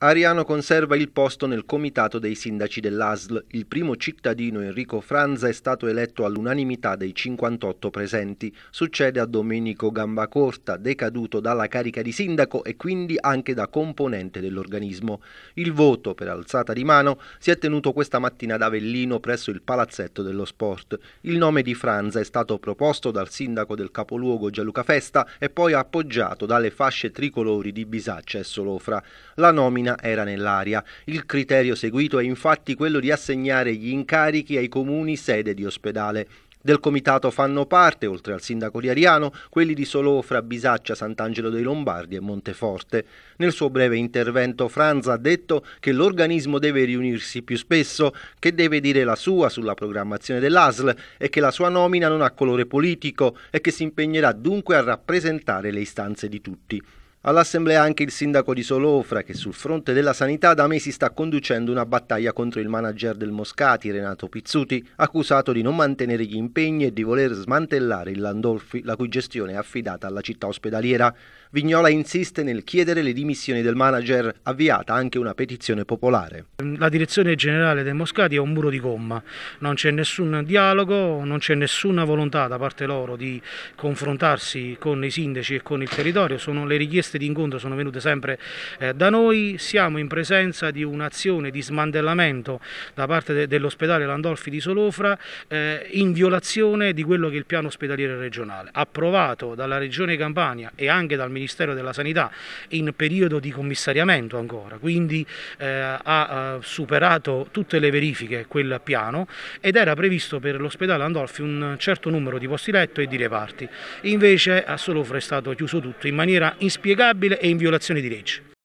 Ariano conserva il posto nel comitato dei sindaci dell'ASL. Il primo cittadino Enrico Franza è stato eletto all'unanimità dei 58 presenti. Succede a Domenico Gambacorta, decaduto dalla carica di sindaco e quindi anche da componente dell'organismo. Il voto per alzata di mano si è tenuto questa mattina ad Avellino presso il Palazzetto dello Sport. Il nome di Franza è stato proposto dal sindaco del capoluogo Gianluca Festa e poi appoggiato dalle fasce tricolori di Bisaccia e Solofra. La nomina Messina era nell'aria. Il criterio seguito è infatti quello di assegnare gli incarichi ai comuni sede di ospedale. Del comitato fanno parte, oltre al sindaco di Ariano, quelli di Solofra, Bisaccia, Sant'Angelo dei Lombardi e Monteforte. Nel suo breve intervento Franz ha detto che l'organismo deve riunirsi più spesso, che deve dire la sua sulla programmazione dell'ASL e che la sua nomina non ha colore politico e che si impegnerà dunque a rappresentare le istanze di tutti. All'assemblea anche il sindaco di Solofra che sul fronte della sanità da mesi sta conducendo una battaglia contro il manager del Moscati, Renato Pizzuti, accusato di non mantenere gli impegni e di voler smantellare il Landolfi, la cui gestione è affidata alla città ospedaliera. Vignola insiste nel chiedere le dimissioni del manager, avviata anche una petizione popolare. La direzione generale del Moscati è un muro di gomma, non c'è nessun dialogo, non c'è nessuna volontà da parte loro di confrontarsi con i sindaci e con il territorio, sono le richieste richieste di incontro sono venute sempre eh, da noi, siamo in presenza di un'azione di smantellamento da parte de dell'ospedale Landolfi di Solofra eh, in violazione di quello che è il piano ospedaliero regionale, approvato dalla Regione Campania e anche dal Ministero della Sanità in periodo di commissariamento ancora, quindi eh, ha superato tutte le verifiche quel piano ed era previsto per l'ospedale Landolfi un certo numero di posti letto e di reparti, invece a Solofra è stato chiuso tutto in maniera inspiegabile inapplicabile e in violazione di legge.